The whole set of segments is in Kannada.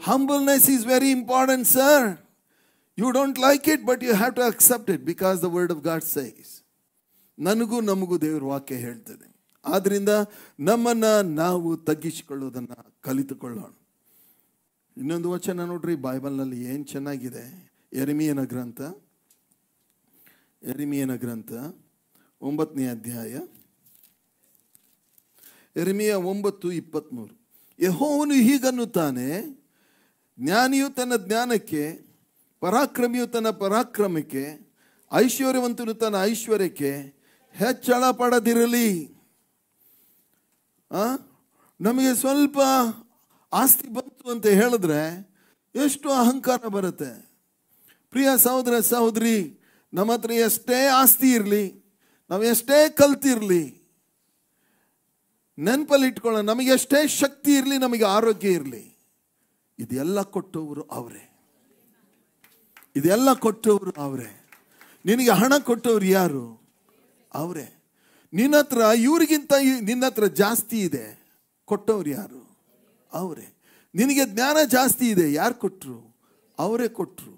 Humbleness is very important, sir. You don't like it, but you have to accept it because the Word of God says. ನನಗೂ ನಮಗೂ ದೇವರ ವಾಕ್ಯ ಹೇಳ್ತದೆ ಆದ್ದರಿಂದ ನಮ್ಮನ್ನ ನಾವು ತಗ್ಗಿಸಿಕೊಳ್ಳೋದನ್ನ ಕಲಿತುಕೊಳ್ಳೋಣ ಇನ್ನೊಂದು ವಚನ ನೋಡ್ರಿ ಬೈಬಲ್ನಲ್ಲಿ ಏನು ಚೆನ್ನಾಗಿದೆ ಎರಿಮಿಯನ ಗ್ರಂಥ ಎರಿಮಿಯನ ಗ್ರಂಥ ಒಂಬತ್ತನೇ ಅಧ್ಯಾಯ ಎರಿಮಿಯ ಒಂಬತ್ತು ಇಪ್ಪತ್ತ್ಮೂರು ಯಹೋವನು ಹೀಗನ್ನುತ್ತಾನೆ ಜ್ಞಾನಿಯು ತನ್ನ ಜ್ಞಾನಕ್ಕೆ ಪರಾಕ್ರಮಿಯು ತನ್ನ ಪರಾಕ್ರಮಕ್ಕೆ ಐಶ್ವರ್ಯವಂತನು ತನ್ನ ಐಶ್ವರ್ಯಕ್ಕೆ ಹೆಚ್ಚಳ ಪಡದಿರಲಿ ನಮಗೆ ಸ್ವಲ್ಪ ಆಸ್ತಿ ಬಂತು ಅಂತ ಹೇಳಿದ್ರೆ ಎಷ್ಟು ಅಹಂಕಾರ ಬರುತ್ತೆ ಪ್ರಿಯ ಸಹೋದರ ಸಹೋದರಿ ನಮ್ಮ ಹತ್ರ ಎಷ್ಟೇ ಆಸ್ತಿ ಇರಲಿ ನಾವು ಎಷ್ಟೇ ಕಲ್ತಿರಲಿ ನೆನಪಲ್ಲಿ ಇಟ್ಕೊಳ್ಳೋಣ ನಮಗೆ ಎಷ್ಟೇ ಶಕ್ತಿ ಇರಲಿ ನಮಗೆ ಆರೋಗ್ಯ ಇರಲಿ ಇದೆಲ್ಲ ಕೊಟ್ಟವರು ಅವರೇ ಇದೆಲ್ಲ ಕೊಟ್ಟವರು ಅವರೇ ನಿನಗೆ ಹಣ ಕೊಟ್ಟವ್ರು ಯಾರು ಅವರೇ ನಿನ್ನ ಹತ್ರ ಇವರಿಗಿಂತ ನಿನ್ನ ಹತ್ರ ಜಾಸ್ತಿ ಇದೆ ಕೊಟ್ಟವ್ರು ಯಾರು ಅವರೇ ನಿನಗೆ ಜ್ಞಾನ ಜಾಸ್ತಿ ಇದೆ ಯಾರು ಕೊಟ್ಟರು ಅವರೇ ಕೊಟ್ಟರು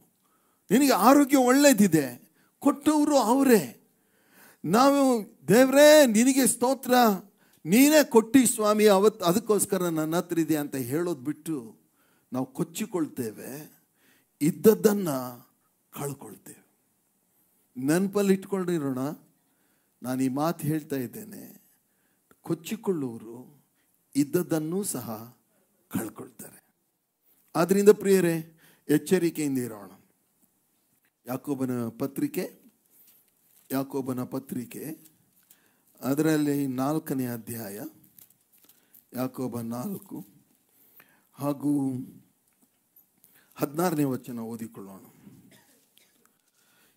ನಿನಗೆ ಆರೋಗ್ಯ ಒಳ್ಳೇದಿದೆ ಕೊಟ್ಟವರು ಅವರೇ ನಾವು ದೇವರೇ ನಿನಗೆ ಸ್ತೋತ್ರ ನೀನೇ ಕೊಟ್ಟಿ ಸ್ವಾಮಿ ಅವತ್ತು ಅದಕ್ಕೋಸ್ಕರ ನನ್ನ ಹತ್ರ ಇದೆ ಅಂತ ಹೇಳೋದು ಬಿಟ್ಟು ನಾವು ಕೊಚ್ಚಿಕೊಳ್ತೇವೆ ಇದ್ದದ್ದನ್ನು ಕಳ್ಕೊಳ್ತೇವೆ ನೆನಪಲ್ಲಿ ಇಟ್ಕೊಂಡಿರೋಣ ನಾನು ಈ ಮಾತು ಹೇಳ್ತಾ ಇದ್ದೇನೆ ಕೊಚ್ಚಿಕೊಳ್ಳುವರು ಇದ್ದದ್ದನ್ನು ಸಹ ಕಳ್ಕೊಳ್ತಾರೆ ಆದ್ದರಿಂದ ಪ್ರಿಯರೇ ಎಚ್ಚರಿಕೆಯಿಂದ ಇರೋಣ ಯಾಕೋಬನ ಪತ್ರಿಕೆ ಯಾಕೋಬನ ಪತ್ರಿಕೆ ಅದರಲ್ಲಿ ನಾಲ್ಕನೇ ಅಧ್ಯಾಯ ಯಾಕೋಬ ನಾಲ್ಕು ಹಾಗೂ ಹದಿನಾರನೇ ವಚನ ಓದಿಕೊಳ್ಳೋಣ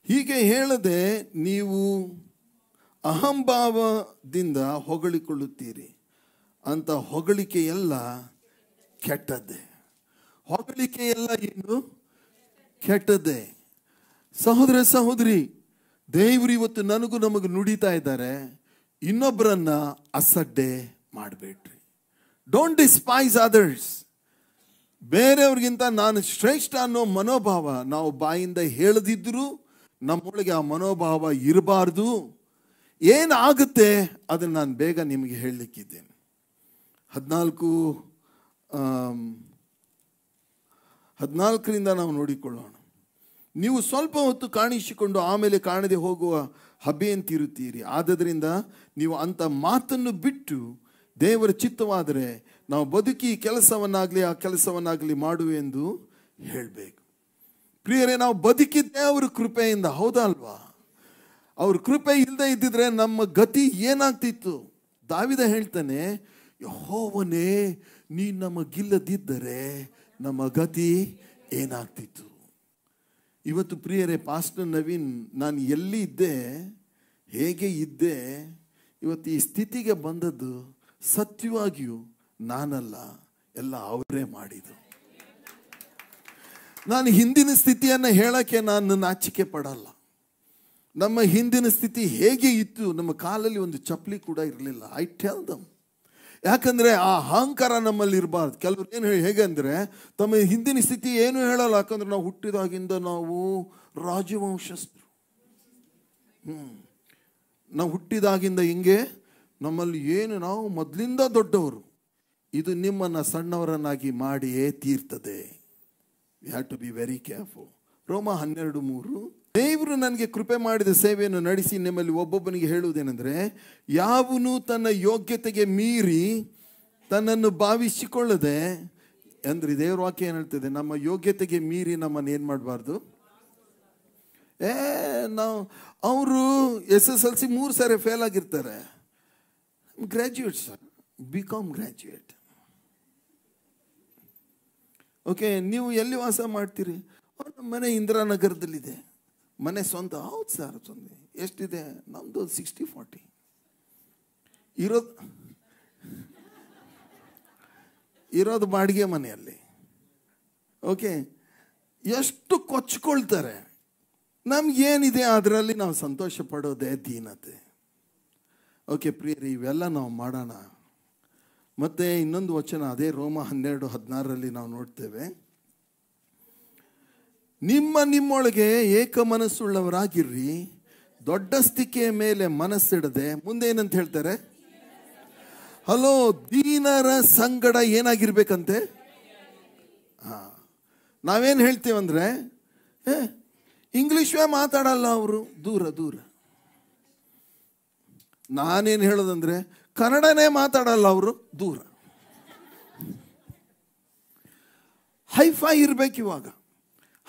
ಹೀಗೆ ಹೇಳದೆ ನೀವು ಅಹಂಭಾವದಿಂದ ಹೊಗಳಿಕೊಳ್ಳುತ್ತೀರಿ ಅಂತ ಹೊಗಳಿಕೆ ಎಲ್ಲ ಕೆಟ್ಟದ್ದೇ ಹೊಗಳಿಕೆ ಎಲ್ಲ ಏನು ಕೆಟ್ಟದ್ದೇ ಸಹೋದರ ಸಹೋದರಿ ದೇವರು ಇವತ್ತು ನನಗೂ ನಮಗೆ ನುಡಿತಾ ಇದ್ದಾರೆ ಇನ್ನೊಬ್ಬರನ್ನ ಅಸಡ್ಡೆ ಮಾಡಬೇಡ್ರಿ ಡೋಂಟ್ ಡಿಸ್ಪೈಸ್ ಅದರ್ಸ್ ಬೇರೆಯವ್ರಿಗಿಂತ ನಾನು ಶ್ರೇಷ್ಠ ಅನ್ನೋ ಮನೋಭಾವ ನಾವು ಬಾಯಿಂದ ಹೇಳದಿದ್ದರೂ ನಮ್ಮೊಳಗೆ ಆ ಮನೋಭಾವ ಇರಬಾರ್ದು ಏನಾಗುತ್ತೆ ಅದನ್ನು ನಾನು ಬೇಗ ನಿಮಗೆ ಹೇಳಲಿಕ್ಕಿದ್ದೇನೆ ಹದಿನಾಲ್ಕು ಹದಿನಾಲ್ಕರಿಂದ ನಾವು ನೋಡಿಕೊಳ್ಳೋಣ ನೀವು ಸ್ವಲ್ಪ ಹೊತ್ತು ಕಾಣಿಸಿಕೊಂಡು ಆಮೇಲೆ ಕಾಣದೆ ಹೋಗುವ ಹಬೆಯಂತಿರುತ್ತೀರಿ ಆದ್ದರಿಂದ ನೀವು ಅಂಥ ಮಾತನ್ನು ಬಿಟ್ಟು ದೇವರ ಚಿತ್ತವಾದರೆ ನಾವು ಬದುಕಿ ಕೆಲಸವನ್ನಾಗಲಿ ಆ ಕೆಲಸವನ್ನಾಗಲಿ ಮಾಡುವೆಂದು ಹೇಳಬೇಕು ಪ್ರಿಯರೇ ನಾವು ಬದುಕಿದ್ದೇ ಅವ್ರ ಕೃಪೆಯಿಂದ ಹೌದಾ ಅಲ್ವಾ ಅವ್ರ ಕೃಪೆ ಇಲ್ಲದೆ ಇದ್ದಿದ್ರೆ ನಮ್ಮ ಗತಿ ಏನಾಗ್ತಿತ್ತು ದಾವಿದ ಹೇಳ್ತಾನೆ ಯಹೋವನೇ ನೀ ನಮಗಿಲ್ಲದಿದ್ದರೆ ನಮ್ಮ ಗತಿ ಏನಾಗ್ತಿತ್ತು ಇವತ್ತು ಪ್ರಿಯರೇ ಪಾಸ್ಟರ್ ನವೀನ್ ನಾನು ಎಲ್ಲಿ ಇದ್ದೆ ಹೇಗೆ ಇದ್ದೆ ಇವತ್ತು ಈ ಸ್ಥಿತಿಗೆ ಬಂದದ್ದು ಸತ್ಯವಾಗಿಯೂ ನಾನಲ್ಲ ಎಲ್ಲ ಅವರೇ ಮಾಡಿದರು ನಾನು ಹಿಂದಿನ ಸ್ಥಿತಿಯನ್ನು ಹೇಳೋಕ್ಕೆ ನಾನು ನಾಚಿಕೆ ಪಡಲ್ಲ ನಮ್ಮ ಹಿಂದಿನ ಸ್ಥಿತಿ ಹೇಗೆ ಇತ್ತು ನಮ್ಮ ಕಾಲಲ್ಲಿ ಒಂದು ಚಪ್ಪಲಿ ಕೂಡ ಇರಲಿಲ್ಲ ಐ ಟೆಲ್ ದಮ್ ಯಾಕಂದರೆ ಆ ಅಹಂಕಾರ ನಮ್ಮಲ್ಲಿ ಇರಬಾರ್ದು ಕೆಲವರು ಏನು ಹೇಳಿ ಹೇಗೆಂದರೆ ತಮ್ಮ ಹಿಂದಿನ ಸ್ಥಿತಿ ಏನು ಹೇಳಲ್ಲ ಯಾಕಂದ್ರೆ ನಾವು ಹುಟ್ಟಿದಾಗಿಂದ ನಾವು ರಾಜವಂಶಸ್ಥರು ಹ್ಞೂ ನಾವು ಹುಟ್ಟಿದಾಗಿಂದ ಹಿಂಗೆ ನಮ್ಮಲ್ಲಿ ಏನು ನಾವು ಮೊದಲಿಂದ ದೊಡ್ಡವರು ಇದು ನಿಮ್ಮನ್ನು ಸಣ್ಣವರನ್ನಾಗಿ ಮಾಡಿಯೇ ತೀರ್ತದೆ you have to be very careful ರೋಮ ಹನ್ನೆರಡು ಮೂರು ದೇವರು ನನಗೆ ಕೃಪೆ ಮಾಡಿದ ಸೇವೆಯನ್ನು ನಡೆಸಿ ನಿಮ್ಮಲ್ಲಿ ಒಬ್ಬೊಬ್ಬನಿಗೆ ಹೇಳುವುದೇನೆಂದರೆ ಯಾವನು ತನ್ನ ಯೋಗ್ಯತೆಗೆ ಮೀರಿ ತನ್ನನ್ನು ಭಾವಿಸಿಕೊಳ್ಳದೆ ಅಂದರೆ ದೇವ್ರ ವಾಕ್ಯ ಏನು ಹೇಳ್ತದೆ ನಮ್ಮ ಯೋಗ್ಯತೆಗೆ ಮೀರಿ ನಮ್ಮನ್ನು ಏನು ಮಾಡಬಾರ್ದು ಏ ನಾವು ಅವರು ಎಸ್ ಎಸ್ ಎಲ್ ಸಿ ಮೂರು ಸಾರಿ ಫೇಲ್ ಆಗಿರ್ತಾರೆ sir B Com graduate okay ನೀವು ಎಲ್ಲಿ ವಾಸ ಮಾಡ್ತೀರಿ ನಮ್ಮ ಮನೆ ಇಂದಿರಾನಗರದಲ್ಲಿದೆ ಮನೆ ಸ್ವಂತ ಹೌದು ಸರ್ ಸ್ವಂತ ಎಷ್ಟಿದೆ ನಮ್ಮದು ಸಿಕ್ಸ್ಟಿ ಫಾರ್ಟಿ ಇರೋದು ಇರೋದು ಬಾಡಿಗೆ ಮನೆಯಲ್ಲಿ ಓಕೆ ಎಷ್ಟು ಕೊಚ್ಕೊಳ್ತಾರೆ ನಮ್ಗೇನಿದೆ ಅದರಲ್ಲಿ ನಾವು ಸಂತೋಷ ಪಡೋದೇ ದೀನತೆ ಓಕೆ ಪ್ರಿಯರಿ ಇವೆಲ್ಲ ನಾವು ಮಾಡೋಣ ಮತ್ತೆ ಇನ್ನೊಂದು ವಚನ ಅದೇ ರೋಮ ಹನ್ನೆರಡು ಹದಿನಾರರಲ್ಲಿ ನಾವು ನೋಡ್ತೇವೆ ನಿಮ್ಮ ನಿಮ್ಮೊಳಗೆ ಏಕ ಮನಸ್ಸುಳ್ಳವರಾಗಿರ್ರಿ ಸ್ಥಿಕೆಯ ಮೇಲೆ ಮನಸ್ಸಿಡದೆ ಮುಂದೆ ಏನಂತ ಹೇಳ್ತಾರೆ ಹಲೋ ದೀನರ ಸಂಗಡ ಏನಾಗಿರ್ಬೇಕಂತೆ ಹಾಂ ನಾವೇನು ಹೇಳ್ತೇವಂದ್ರೆ ಇಂಗ್ಲೀಷೇ ಮಾತಾಡಲ್ಲ ಅವರು ದೂರ ದೂರ ನಾನೇನು ಹೇಳೋದಂದ್ರೆ ಕನ್ನಡನೇ ಮಾತಾಡಲ್ಲ ಅವರು ದೂರ ಹೈಫೈ ಇರಬೇಕು ಇವಾಗ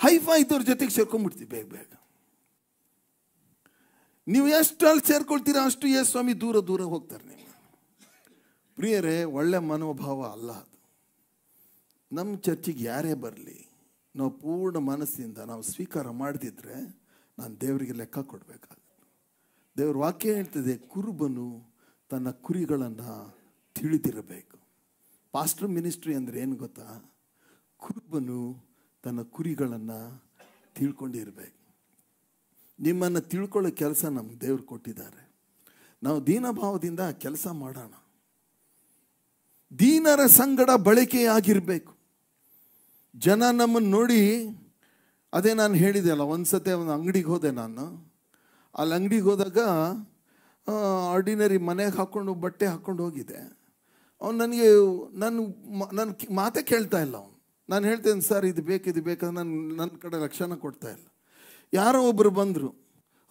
ಹೈಫೈ ಇದ್ದವ್ರ ಜೊತೆಗೆ ಸೇರ್ಕೊಂಡ್ಬಿಡ್ತೀವಿ ಬೇಗ ಬೇಗ ನೀವು ಎಷ್ಟು ಅಲ್ಲಿ ಸೇರ್ಕೊಳ್ತೀರಾ ಅಷ್ಟು ಎ ಸ್ವಾಮಿ ದೂರ ದೂರ ಹೋಗ್ತಾರೆ ನೀವು ಪ್ರಿಯರೇ ಒಳ್ಳೆ ಮನೋಭಾವ ಅಲ್ಲ ಅದು ನಮ್ಮ ಚರ್ಚಿಗೆ ಯಾರೇ ಬರಲಿ ನಾವು ಪೂರ್ಣ ಮನಸ್ಸಿಂದ ನಾವು ಸ್ವೀಕಾರ ಮಾಡದಿದ್ದರೆ ನಾನು ದೇವರಿಗೆ ಲೆಕ್ಕ ಕೊಡಬೇಕಾಗುತ್ತೆ ದೇವ್ರ ವಾಕ್ಯ ಹೇಳ್ತದೆ ಕುರುಬನು ತನ್ನ ಕುರಿಗಳನ್ನು ತಿಳಿದಿರಬೇಕು ಪಾಸ್ಟರ್ ಮಿನಿಸ್ಟ್ರಿ ಅಂದರೆ ಏನು ಗೊತ್ತಾ ಕುರುಬನು ತನ್ನ ಕುರಿಗಳನ್ನು ತಿಳ್ಕೊಂಡಿರಬೇಕು ನಿಮ್ಮನ್ನು ತಿಳ್ಕೊಳ್ಳೋ ಕೆಲಸ ನಮ್ಗೆ ದೇವ್ರು ಕೊಟ್ಟಿದ್ದಾರೆ ನಾವು ದೀನಭಾವದಿಂದ ಕೆಲಸ ಮಾಡೋಣ ದೀನರ ಸಂಗಡ ಬಳಕೆಯಾಗಿರಬೇಕು ಜನ ನಮ್ಮನ್ನು ನೋಡಿ ಅದೇ ನಾನು ಹೇಳಿದೆ ಅಲ್ಲ ಒಂದು ಸತಿ ಒಂದು ಅಂಗಡಿಗೆ ಹೋದೆ ನಾನು ಅಲ್ಲಿ ಅಂಗಡಿಗೆ ಹೋದಾಗ ಆರ್ಡಿನರಿ ಮನೆಗೆ ಹಾಕ್ಕೊಂಡು ಬಟ್ಟೆ ಹಾಕ್ಕೊಂಡು ಹೋಗಿದೆ ಅವ್ನು ನನಗೆ ನನ್ನ ನನ್ನ ಮಾತೇ ಕೇಳ್ತಾ ಇಲ್ಲ ಅವನು ನಾನು ಹೇಳ್ತೇನೆ ಸರ್ ಇದು ಬೇಕು ಇದು ಬೇಕು ನಾನು ನನ್ನ ಕಡೆ ಲಕ್ಷಣ ಕೊಡ್ತಾ ಇಲ್ಲ ಯಾರೋ ಒಬ್ಬರು ಬಂದರು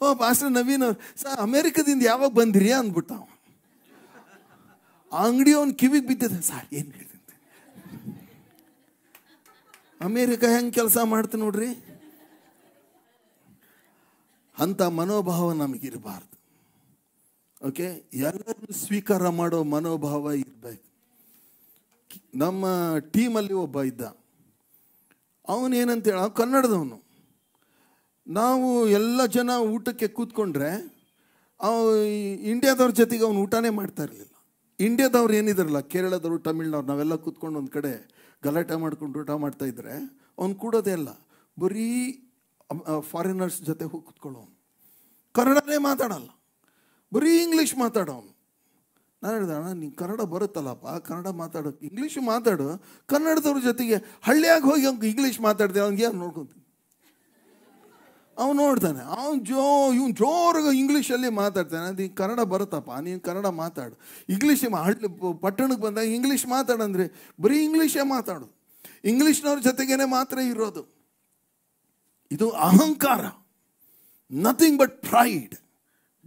ಓ ಪಾಸ್ಟರ್ ನವೀನ್ ಅವ್ರು ಸರ್ ಅಮೇರಿಕದಿಂದ ಯಾವಾಗ ಬಂದಿರಿ ಅಂದ್ಬಿಟ್ಟ ಅವ ಅಂಗಡಿ ಅವ್ನು ಕಿವಿಗೆ ಬಿದ್ದಿದೆ ಸರ್ ಏನು ಹೇಳಿದಂತೆ ಅಮೇರಿಕ ಹೆಂಗೆ ಕೆಲಸ ಮಾಡ್ತೀನಿ ನೋಡ್ರಿ ಅಂಥ ಮನೋಭಾವ ನಮಗಿರಬಾರ್ದು ಓಕೆ ಎಲ್ಲರೂ ಸ್ವೀಕಾರ ಮಾಡೋ ಮನೋಭಾವ ಇರಬೇಕು ನಮ್ಮ ಟೀಮಲ್ಲಿ ಒಬ್ಬ ಇದ್ದ ಅವನೇನಂತ ಹೇಳ ಕನ್ನಡದವನು ನಾವು ಎಲ್ಲ ಜನ ಊಟಕ್ಕೆ ಕೂತ್ಕೊಂಡ್ರೆ ಅವ ಇಂಡಿಯಾದವ್ರ ಜೊತೆಗೆ ಅವನು ಊಟನೇ ಮಾಡ್ತಾ ಇರಲಿಲ್ಲ ಇಂಡಿಯಾದವ್ರು ಏನಿದ್ರಲ್ಲ ಕೇರಳದವರು ತಮಿಳ್ನವ್ರು ನಾವೆಲ್ಲ ಕೂತ್ಕೊಂಡು ಒಂದು ಕಡೆ ಗಲಾಟೆ ಮಾಡ್ಕೊಂಡು ಊಟ ಮಾಡ್ತಾಯಿದ್ರೆ ಅವ್ನು ಕೂಡೋದೇ ಇಲ್ಲ ಬರೀ ಫಾರಿನರ್ಸ್ ಜೊತೆ ಹೋಗಿ ಕೂತ್ಕೊಳ್ಳೋನು ಕನ್ನಡನೇ ಮಾತಾಡಲ್ಲ ಬರೀ ಇಂಗ್ಲೀಷ್ ಅವನು ನಾನು ಹೇಳಿದೆ ಅಣ್ಣ ನೀನು ಕನ್ನಡ ಬರುತ್ತಲ್ಲಪ್ಪ ಕನ್ನಡ ಮಾತಾಡೋ ಇಂಗ್ಲೀಷ್ ಮಾತಾಡು ಕನ್ನಡದವ್ರ ಜೊತೆಗೆ ಹಳ್ಳಿಯಾಗಿ ಹೋಗಿ ಅವ್ನು ಇಂಗ್ಲೀಷ್ ಮಾತಾಡ್ದೆ ಅವ್ನಿಗೆ ಏನು ನೋಡ್ಕೊತೀನಿ ಅವ್ನು ನೋಡ್ತಾನೆ ಅವ್ನು ಜೋ ಇವ್ನು ಜೋರಾಗಿ ಇಂಗ್ಲೀಷಲ್ಲಿ ಮಾತಾಡ್ತಾನೆ ನೀನು ಕನ್ನಡ ಬರುತ್ತಪ್ಪ ನೀನು ಕನ್ನಡ ಮಾತಾಡು ಇಂಗ್ಲೀಷ್ ಹಳ್ಳಿ ಪಟ್ಟಣಕ್ಕೆ ಬಂದಾಗ ಇಂಗ್ಲೀಷ್ ಮಾತಾಡಂದ್ರೆ ಬರೀ ಇಂಗ್ಲೀಷೇ ಮಾತಾಡು ಇಂಗ್ಲೀಷ್ನವ್ರ ಜೊತೆಗೇನೆ ಮಾತ್ರ ಇರೋದು ಇದು ಅಹಂಕಾರ nothing but pride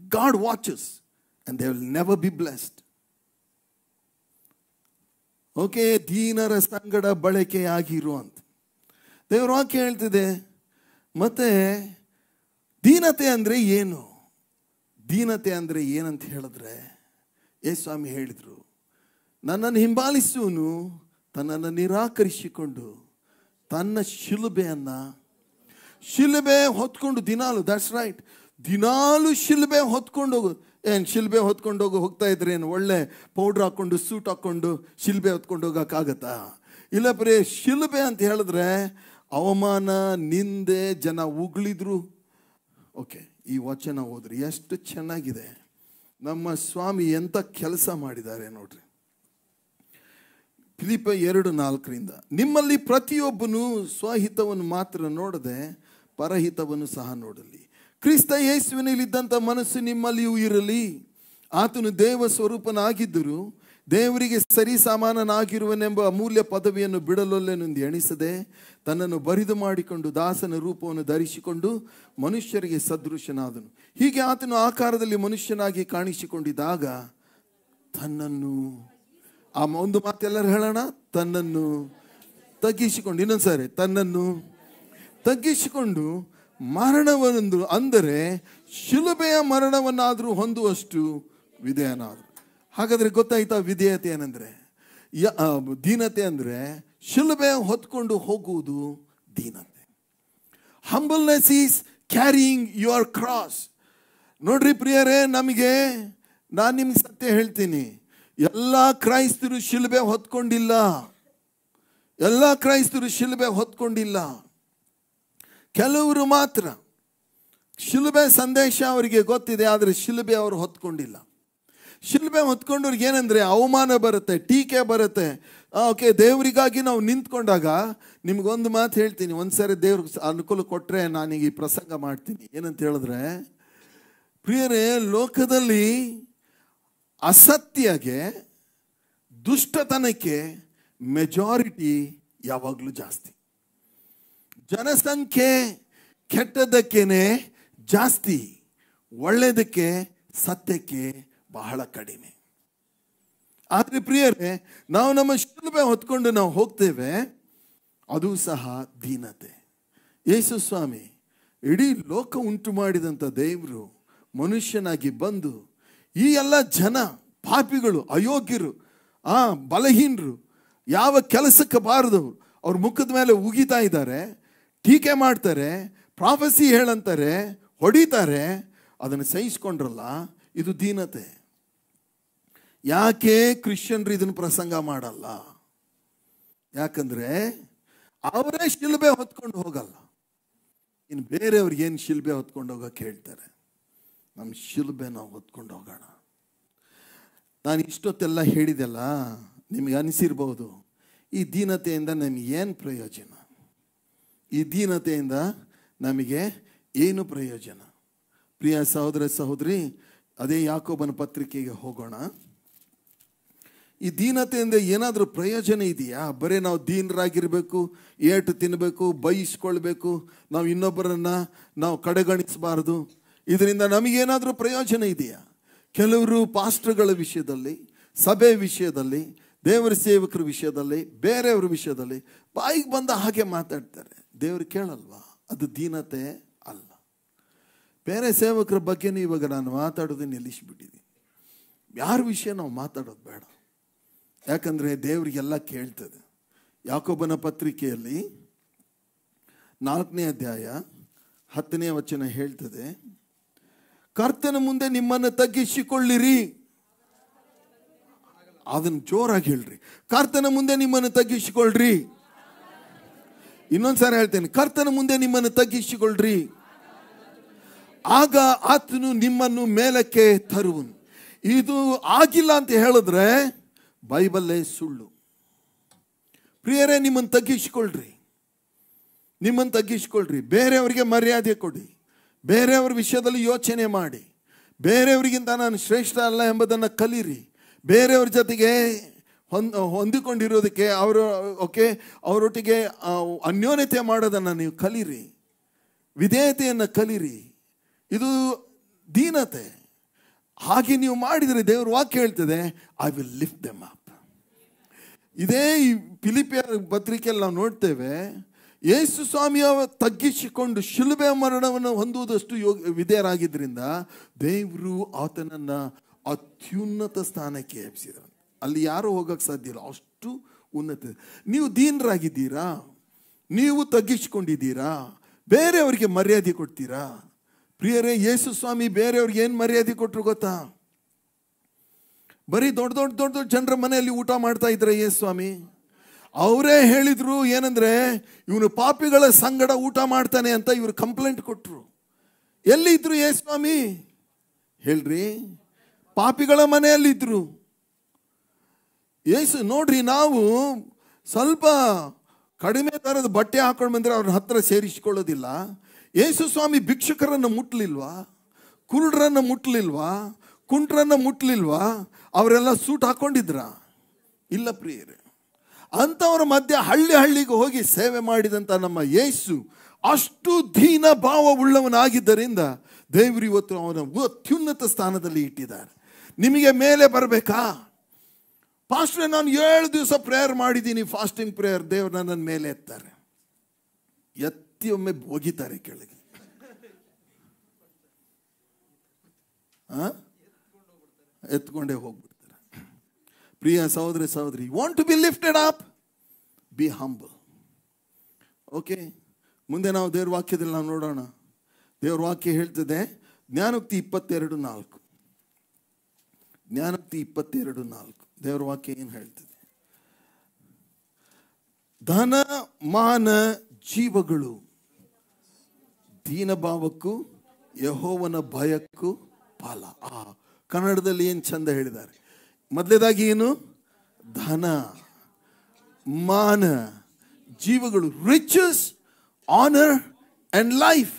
God watches and they will never be blessed. Okay ದೀನರ ಸಂಗಡ ಬಳಕೆಯಾಗಿರು ಅಂತ ದೇವ್ರ ವಾಕ್ಯ ಹೇಳ್ತಿದೆ ಮತ್ತೆ ದೀನತೆ ಅಂದರೆ ಏನು ದೀನತೆ ಅಂದರೆ ಏನಂತ ಹೇಳಿದ್ರೆ ಏ ಸ್ವಾಮಿ ಹೇಳಿದರು ನನ್ನನ್ನು ಹಿಂಬಾಲಿಸುವನು ತನ್ನನ್ನು ನಿರಾಕರಿಸಿಕೊಂಡು ತನ್ನ ಶಿಲುಬೆಯನ್ನು ಶಿಲುಬೆ ಹೊತ್ಕೊಂಡು ದಿನಾಲು ದಟ್ಸ್ ರೈಟ್ ದಿನಾಲು ಶಿಲ್ಬೆ ಹೊತ್ಕೊಂಡು ಹೋಗೋದು ಏನು ಶಿಲ್ಬೆ ಹೊತ್ಕೊಂಡು ಹೋಗಿ ಹೋಗ್ತಾ ಇದ್ರೆ ಏನು ಒಳ್ಳೆ ಪೌಡ್ರ್ ಹಾಕ್ಕೊಂಡು ಸೂಟ್ ಹಾಕ್ಕೊಂಡು ಶಿಲ್ಬೆ ಹೊತ್ಕೊಂಡು ಹೋಗೋಕ್ಕಾಗತ್ತಾ ಇಲ್ಲ ಬರೀ ಶಿಲ್ಬೆ ಅಂತ ಹೇಳಿದ್ರೆ ಅವಮಾನ ನಿಂದೆ ಜನ ಉಗುಳಿದ್ರು ಓಕೆ ಈ ವಚನ ಹೋದ್ರಿ ಎಷ್ಟು ಚೆನ್ನಾಗಿದೆ ನಮ್ಮ ಸ್ವಾಮಿ ಎಂಥ ಕೆಲಸ ಮಾಡಿದ್ದಾರೆ ನೋಡ್ರಿ ಫಿಲಿಪ ಎರಡು ನಾಲ್ಕರಿಂದ ನಿಮ್ಮಲ್ಲಿ ಪ್ರತಿಯೊಬ್ಬನು ಸ್ವಹಿತವನ್ನು ಮಾತ್ರ ನೋಡದೆ ಪರಹಿತವನ್ನು ಸಹ ನೋಡಲಿ ಕ್ರಿಸ್ತ ಯೇಸುವಿನಲ್ಲಿದ್ದಂಥ ಮನಸ್ಸು ನಿಮ್ಮಲ್ಲಿಯೂ ಇರಲಿ ಆತನು ದೇವ ಸ್ವರೂಪನಾಗಿದ್ದರೂ ದೇವರಿಗೆ ಸರಿ ಸಮಾನನಾಗಿರುವನೆಂಬ ಅಮೂಲ್ಯ ಪದವಿಯನ್ನು ಬಿಡಲೊಲ್ಲೆನೆಂದು ಎಣಿಸದೆ ತನ್ನನ್ನು ಬರಿದು ಮಾಡಿಕೊಂಡು ದಾಸನ ರೂಪವನ್ನು ಧರಿಸಿಕೊಂಡು ಮನುಷ್ಯರಿಗೆ ಸದೃಶನಾದನು ಹೀಗೆ ಆತನು ಆಕಾರದಲ್ಲಿ ಮನುಷ್ಯನಾಗಿ ಕಾಣಿಸಿಕೊಂಡಿದ್ದಾಗ ತನ್ನನ್ನು ಆ ಒಂದು ಮಾತೆಲ್ಲರೂ ಹೇಳೋಣ ತನ್ನನ್ನು ತಗ್ಗಿಸಿಕೊಂಡು ಇನ್ನೊಂದು ಸಾರಿ ತನ್ನನ್ನು ತಗ್ಗಿಸಿಕೊಂಡು ಮರಣವನ್ನು ಅಂದರೆ ಶಿಲುಬೆಯ ಮರಣವನ್ನಾದರೂ ಹೊಂದುವಷ್ಟು ವಿಧೇಯನಾದರು ಹಾಗಾದರೆ ಗೊತ್ತಾಯ್ತಾ ವಿಧೇಯತೆ ಏನಂದರೆ ದೀನತೆ ಅಂದರೆ ಶಿಲುಬೆ ಹೊತ್ಕೊಂಡು ಹೋಗುವುದು ದೀನತೆ humbleness is carrying your cross ನೋಡ್ರಿ ಪ್ರಿಯರೇ ನಮಗೆ ನಾನು ನಿಮ್ಗೆ ಸತ್ಯ ಹೇಳ್ತೀನಿ ಎಲ್ಲ ಕ್ರೈಸ್ತರು ಶಿಲುಬೆ ಹೊತ್ಕೊಂಡಿಲ್ಲ ಎಲ್ಲ ಕ್ರೈಸ್ತರು ಶಿಲುಬೆ ಹೊತ್ಕೊಂಡಿಲ್ಲ ಕೆಲವರು ಮಾತ್ರ ಶಿಲುಬೆ ಸಂದೇಶ ಅವರಿಗೆ ಗೊತ್ತಿದೆ ಆದರೆ ಶಿಲುಬೆ ಅವರು ಹೊತ್ಕೊಂಡಿಲ್ಲ ಶಿಲುಬೆ ಹೊತ್ಕೊಂಡವ್ರಿಗೆ ಏನಂದರೆ ಅವಮಾನ ಬರುತ್ತೆ ಟೀಕೆ ಬರುತ್ತೆ ಓಕೆ ದೇವರಿಗಾಗಿ ನಾವು ನಿಂತ್ಕೊಂಡಾಗ ನಿಮಗೊಂದು ಮಾತು ಹೇಳ್ತೀನಿ ಒಂದು ಸಾರಿ ದೇವ್ರಿಗೆ ಅನುಕೂಲ ಕೊಟ್ಟರೆ ನಾನೀಗ ಈ ಪ್ರಸಂಗ ಮಾಡ್ತೀನಿ ಏನಂತ ಹೇಳಿದ್ರೆ ಪ್ರಿಯರೇ ಲೋಕದಲ್ಲಿ ಅಸತ್ಯಗೆ ದುಷ್ಟತನಕ್ಕೆ ಮೆಜಾರಿಟಿ ಯಾವಾಗಲೂ ಜಾಸ್ತಿ ಜನಸಂಖ್ಯೆ ಕೆಟ್ಟದಕ್ಕೇನೆ ಜಾಸ್ತಿ ಒಳ್ಳೆಯದಕ್ಕೆ ಸತ್ಯಕ್ಕೆ ಬಹಳ ಕಡಿಮೆ ಆದರೆ ಪ್ರಿಯರೇ ನಾವು ನಮ್ಮ ಶಿಲ್ಪ ಹೊತ್ಕೊಂಡು ನಾವು ಹೋಗ್ತೇವೆ ಅದು ಸಹ ದೀನತೆ ಯೇಸು ಸ್ವಾಮಿ ಇಡೀ ಲೋಕ ಉಂಟು ಮಾಡಿದಂಥ ದೇವರು ಮನುಷ್ಯನಾಗಿ ಬಂದು ಈ ಎಲ್ಲ ಜನ ಪಾಪಿಗಳು ಅಯೋಗ್ಯರು ಆ ಬಲಹೀನರು ಯಾವ ಕೆಲಸಕ್ಕೆ ಬಾರದವರು ಅವ್ರ ಮುಖದ ಮೇಲೆ ಉಗಿತಾ ಇದ್ದಾರೆ ಟೀಕೆ ಮಾಡ್ತಾರೆ ಪ್ರಾಫಸಿ ಹೇಳಂತಾರೆ ಹೊಡಿತಾರೆ ಅದನ್ನು ಸಹಿಸ್ಕೊಂಡ್ರಲ್ಲ ಇದು ದೀನತೆ ಯಾಕೆ ಕ್ರಿಶ್ಚಿಯನ್ರು ಇದನ್ನು ಪ್ರಸಂಗ ಮಾಡಲ್ಲ ಯಾಕಂದರೆ ಅವರೇ ಶಿಲ್ಬೆ ಹೊತ್ಕೊಂಡು ಹೋಗಲ್ಲ ಇನ್ನು ಬೇರೆಯವ್ರಿಗೆ ಏನು ಶಿಲ್ಬೆ ಹೊತ್ಕೊಂಡು ಹೋಗೋಕೆ ಹೇಳ್ತಾರೆ ನಮ್ಮ ಶಿಲ್ಬೆ ನಾವು ಹೊತ್ಕೊಂಡು ಹೋಗೋಣ ನಾನು ಇಷ್ಟೊತ್ತೆಲ್ಲ ಹೇಳಿದೆಲ್ಲ ನಿಮಗೆ ಅನಿಸಿರ್ಬೋದು ಈ ದೀನತೆಯಿಂದ ನಮಗೇನು ಪ್ರಯೋಜನ ಈ ದೀನತೆಯಿಂದ ನಮಗೆ ಏನು ಪ್ರಯೋಜನ ಪ್ರಿಯ ಸಹೋದರ ಸಹೋದರಿ ಅದೇ ಯಾಕೋಬನ ಪತ್ರಿಕೆಗೆ ಹೋಗೋಣ ಈ ದೀನತೆಯಿಂದ ಏನಾದರೂ ಪ್ರಯೋಜನ ಇದೆಯಾ ಬರೀ ನಾವು ದೀನರಾಗಿರಬೇಕು ಏಟು ತಿನ್ನಬೇಕು ಬೈಸ್ಕೊಳ್ಬೇಕು ನಾವು ಇನ್ನೊಬ್ಬರನ್ನು ನಾವು ಕಡೆಗಣಿಸಬಾರ್ದು ಇದರಿಂದ ನಮಗೇನಾದರೂ ಪ್ರಯೋಜನ ಇದೆಯಾ ಕೆಲವರು ಪಾಸ್ಟ್ರ್ಗಳ ವಿಷಯದಲ್ಲಿ ಸಭೆ ವಿಷಯದಲ್ಲಿ ದೇವರ ಸೇವಕರ ವಿಷಯದಲ್ಲಿ ಬೇರೆಯವ್ರ ವಿಷಯದಲ್ಲಿ ಬಾಯಿಗೆ ಬಂದ ಹಾಗೆ ಮಾತಾಡ್ತಾರೆ ದೇವರು ಕೇಳಲ್ವಾ ಅದು ದೀನತೆ ಅಲ್ಲ ಬೇರೆ ಸೇವಕರ ಬಗ್ಗೆನೂ ಇವಾಗ ನಾನು ಮಾತಾಡೋದೇ ನಿಲ್ಲಿಸಿಬಿಟ್ಟಿದ್ದೀನಿ ಯಾರ ವಿಷಯ ನಾವು ಮಾತಾಡೋದು ಬೇಡ ಯಾಕಂದರೆ ದೇವರಿಗೆಲ್ಲ ಕೇಳ್ತದೆ ಯಾಕೊಬ್ಬನ ಪತ್ರಿಕೆಯಲ್ಲಿ ನಾಲ್ಕನೇ ಅಧ್ಯಾಯ ಹತ್ತನೇ ವಚನ ಹೇಳ್ತದೆ ಕರ್ತನ ಮುಂದೆ ನಿಮ್ಮನ್ನು ತಗ್ಗಿಸಿಕೊಳ್ಳಿರಿ ಅದನ್ನು ಜೋರಾಗಿ ಹೇಳ್ರಿ ಕರ್ತನ ಮುಂದೆ ನಿಮ್ಮನ್ನು ತಗ್ಗಿಸಿಕೊಳ್ರಿ ಇನ್ನೊಂದ್ಸಲ ಹೇಳ್ತೇನೆ ಕರ್ತನ ಮುಂದೆ ನಿಮ್ಮನ್ನು ತಗ್ಗಿಸಿಕೊಳ್ರಿ ಆಗ ಆತನು ನಿಮ್ಮನ್ನು ಮೇಲಕ್ಕೆ ತರುವನು ಇದು ಆಗಿಲ್ಲ ಅಂತ ಹೇಳಿದ್ರೆ ಬೈಬಲ್ಲೇ ಸುಳ್ಳು ಪ್ರಿಯರೇ ನಿಮ್ಮನ್ನು ತಗ್ಗಿಸಿಕೊಳ್ರಿ ನಿಮ್ಮನ್ನು ತಗ್ಗಿಸಿಕೊಳ್ರಿ ಬೇರೆಯವರಿಗೆ ಮರ್ಯಾದೆ ಕೊಡಿ ಬೇರೆಯವ್ರ ವಿಷಯದಲ್ಲಿ ಯೋಚನೆ ಮಾಡಿ ಬೇರೆಯವರಿಗಿಂತ ನಾನು ಶ್ರೇಷ್ಠ ಅಲ್ಲ ಎಂಬುದನ್ನು ಕಲೀರಿ ಬೇರೆಯವ್ರ ಜೊತೆಗೆ ಹೊಂದ್ ಹೊಂದಿಕೊಂಡಿರೋದಕ್ಕೆ ಅವರು ಓಕೆ ಅವರೊಟ್ಟಿಗೆ ಅನ್ಯೋನ್ಯತೆ ಮಾಡೋದನ್ನು ನೀವು ಕಲೀರಿ ವಿಧೇಯತೆಯನ್ನು ಕಲೀರಿ ಇದು ದೀನತೆ ಹಾಗೆ ನೀವು ಮಾಡಿದರೆ ದೇವರು ವಾಕ್ಯ ಹೇಳ್ತದೆ I will lift them up ಇದೇ ಈ ಫಿಲಿಪಿಯ ಪತ್ರಿಕೆಯಲ್ಲಿ ನಾವು ನೋಡ್ತೇವೆ ಯೇಸು ಸ್ವಾಮಿಯ ತಗ್ಗಿಸಿಕೊಂಡು ಶಿಲುಬೆ ಮರಣವನ್ನು ಹೊಂದುವುದಷ್ಟು ಯೋಗ ವಿಧೇಯರಾಗಿದ್ದರಿಂದ ದೇವರು ಆತನನ್ನು ಅತ್ಯುನ್ನತ ಸ್ಥಾನಕ್ಕೆ ಎಬ್ಸಿದವನು ಅಲ್ಲಿ ಯಾರು ಹೋಗಕ್ಕೆ ಸಾಧ್ಯ ಇಲ್ಲ ಅಷ್ಟು ಉನ್ನತ ನೀವು ದೀನರಾಗಿದ್ದೀರಾ ನೀವು ತಗ್ಗಿಸ್ಕೊಂಡಿದ್ದೀರಾ ಬೇರೆಯವ್ರಿಗೆ ಮರ್ಯಾದೆ ಕೊಡ್ತೀರಾ ಪ್ರಿಯರೇ ಯೇಸು ಸ್ವಾಮಿ ಬೇರೆಯವ್ರಿಗೆ ಏನು ಮರ್ಯಾದೆ ಕೊಟ್ಟರು ಗೊತ್ತಾ ಬರೀ ದೊಡ್ಡ ದೊಡ್ಡ ದೊಡ್ಡ ದೊಡ್ಡ ಜನರ ಮನೆಯಲ್ಲಿ ಊಟ ಮಾಡ್ತಾ ಇದ್ರೆ ಯೇಸು ಸ್ವಾಮಿ ಅವರೇ ಹೇಳಿದರು ಏನಂದರೆ ಇವನು ಪಾಪಿಗಳ ಸಂಗಡ ಊಟ ಮಾಡ್ತಾನೆ ಅಂತ ಇವರು ಕಂಪ್ಲೇಂಟ್ ಕೊಟ್ಟರು ಎಲ್ಲಿದ್ದರು ಯೇಸು ಸ್ವಾಮಿ ಹೇಳ್ರಿ ಪಾಪಿಗಳ ಮನೆಯಲ್ಲಿದ್ದರು ಏಸು ನೋಡ್ರಿ ನಾವು ಸ್ವಲ್ಪ ಕಡಿಮೆ ಥರದ ಬಟ್ಟೆ ಹಾಕೊಂಡು ಬಂದರೆ ಅವ್ರ ಹತ್ರ ಸೇರಿಸಿಕೊಳ್ಳೋದಿಲ್ಲ ಯೇಸು ಸ್ವಾಮಿ ಭಿಕ್ಷುಕರನ್ನು ಮುಟ್ಲಿಲ್ವಾ ಕುರುಡ್ರನ್ನು ಮುಟ್ಲಿಲ್ವಾ ಕುಂಟ್ರನ್ನು ಮುಟ್ಲಿಲ್ವಾ ಅವರೆಲ್ಲ ಸೂಟ್ ಹಾಕೊಂಡಿದ್ರ ಇಲ್ಲ ಪ್ರಿಯರೇ ಅಂಥವ್ರ ಮಧ್ಯೆ ಹಳ್ಳಿ ಹಳ್ಳಿಗೆ ಹೋಗಿ ಸೇವೆ ಮಾಡಿದಂಥ ನಮ್ಮ ಯೇಸು ಅಷ್ಟು ದೀನ ಭಾವವುಳ್ಳವನಾಗಿದ್ದರಿಂದ ಉಳ್ಳವನಾಗಿದ್ದರಿಂದ ದೇವರು ಇವತ್ತು ಅವನ ಅತ್ಯುನ್ನತ ಸ್ಥಾನದಲ್ಲಿ ಇಟ್ಟಿದ್ದಾರೆ ನಿಮಗೆ ಮೇಲೆ ಬರಬೇಕಾ ಫಾಸ್ಟರ್ ನಾನು ಏಳು ದಿವಸ ಪ್ರೇಯರ್ ಮಾಡಿದ್ದೀನಿ ಫಾಸ್ಟಿಂಗ್ ಪ್ರೇಯರ್ ದೇವ್ರ ನನ್ನ ಮೇಲೆ ಎತ್ತಾರೆ ಎತ್ತಿ ಒಮ್ಮೆ ಒಗಿತಾರೆ ಕೆಳಗೆ ಎತ್ಕೊಂಡೇ ಹೋಗ್ಬಿಡ್ತಾರೆ ಪ್ರಿಯ ಸಹೋದರಿ ಸಹೋದರಿ want to be lifted up be humble okay ಮುಂದೆ ನಾವು ದೇವ್ರ ವಾಕ್ಯದಲ್ಲಿ ನಾವು ನೋಡೋಣ ದೇವ್ರ ವಾಕ್ಯ ಹೇಳ್ತದೆ ಜ್ಞಾನೋಕ್ತಿ ಇಪ್ಪತ್ತೆರಡು ನಾಲ್ಕು ಜ್ಞಾನಪತಿ ಇಪ್ಪತ್ತೆರಡು ನಾಲ್ಕು ದೇವರ ವಾಕ್ಯ ಏನು ಹೇಳ್ತದೆ ಧನ ಮಾನ ಜೀವಗಳು ದೀನಭಾವಕ್ಕೂ ಯಹೋವನ ಭಯಕ್ಕೂ ಪಾಲ ಆ ಕನ್ನಡದಲ್ಲಿ ಏನು ಚಂದ ಹೇಳಿದ್ದಾರೆ ಮೊದಲೇದಾಗಿ ಏನು ಧನ ಮಾನ ಜೀವಗಳು ರಿಚಸ್ ಆನರ್ ಅಂಡ್ ಲೈಫ್